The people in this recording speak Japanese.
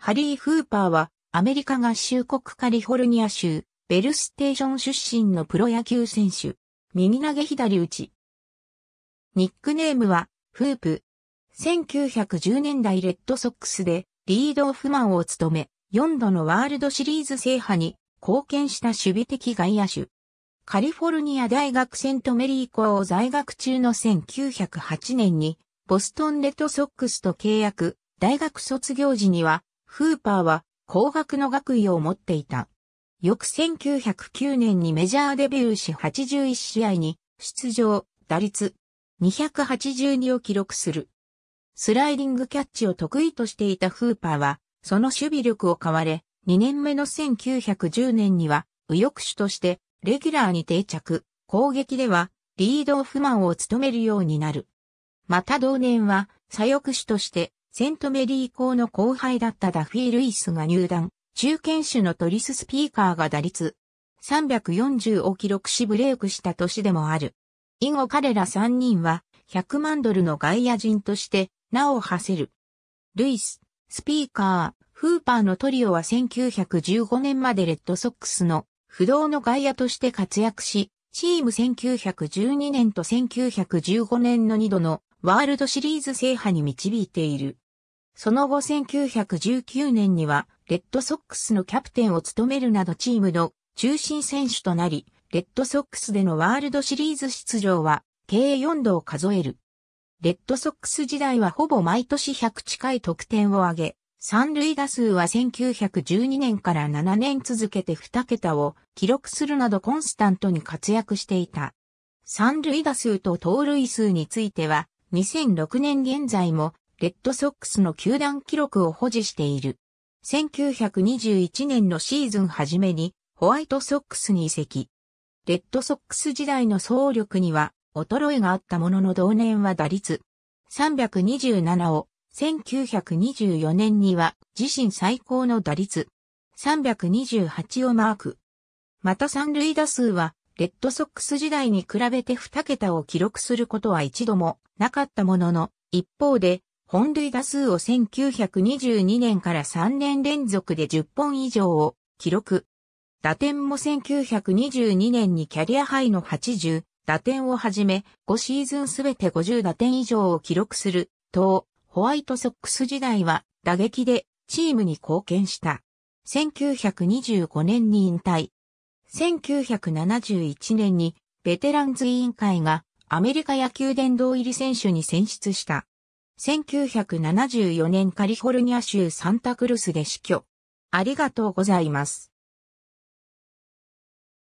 ハリー・フーパーは、アメリカ合衆国カリフォルニア州、ベルステーション出身のプロ野球選手。右投げ左打ち。ニックネームは、フープ。1910年代レッドソックスで、リードオフマンを務め、4度のワールドシリーズ制覇に貢献した守備的外野手。カリフォルニア大学セントメリー校を在学中の1908年に、ボストンレッドソックスと契約、大学卒業時には、フーパーは高額の学位を持っていた。翌1909年にメジャーデビューし81試合に出場、打率282を記録する。スライディングキャッチを得意としていたフーパーは、その守備力を買われ、2年目の1910年には右翼手としてレギュラーに定着、攻撃ではリードオフマンを務めるようになる。また同年は左翼手としてセントメリー校の後輩だったダフィー・ルイスが入団、中堅手のトリス・スピーカーが打率340を記録しブレイクした年でもある。以後彼ら3人は100万ドルの外野人として名を馳せる。ルイス、スピーカー、フーパーのトリオは1915年までレッドソックスの不動の外野として活躍し、チーム1912年と1915年の2度のワールドシリーズ制覇に導いている。その後1919年には、レッドソックスのキャプテンを務めるなどチームの中心選手となり、レッドソックスでのワールドシリーズ出場は、計4度を数える。レッドソックス時代はほぼ毎年100近い得点を挙げ、三塁打数は1912年から7年続けて2桁を記録するなどコンスタントに活躍していた。三塁打数と盗塁数については、2006年現在もレッドソックスの球団記録を保持している。1921年のシーズン初めにホワイトソックスに移籍。レッドソックス時代の総力には衰えがあったものの同年は打率327を1924年には自身最高の打率328をマーク。また三塁打数はレッドソックス時代に比べて2桁を記録することは一度もなかったものの、一方で本塁打数を1922年から3年連続で10本以上を記録。打点も1922年にキャリアハイの80打点をはじめ、5シーズンすべて50打点以上を記録する、と、ホワイトソックス時代は打撃でチームに貢献した。1925年に引退。1971年にベテランズ委員会がアメリカ野球殿堂入り選手に選出した。1974年カリフォルニア州サンタクルスで死去。ありがとうございます。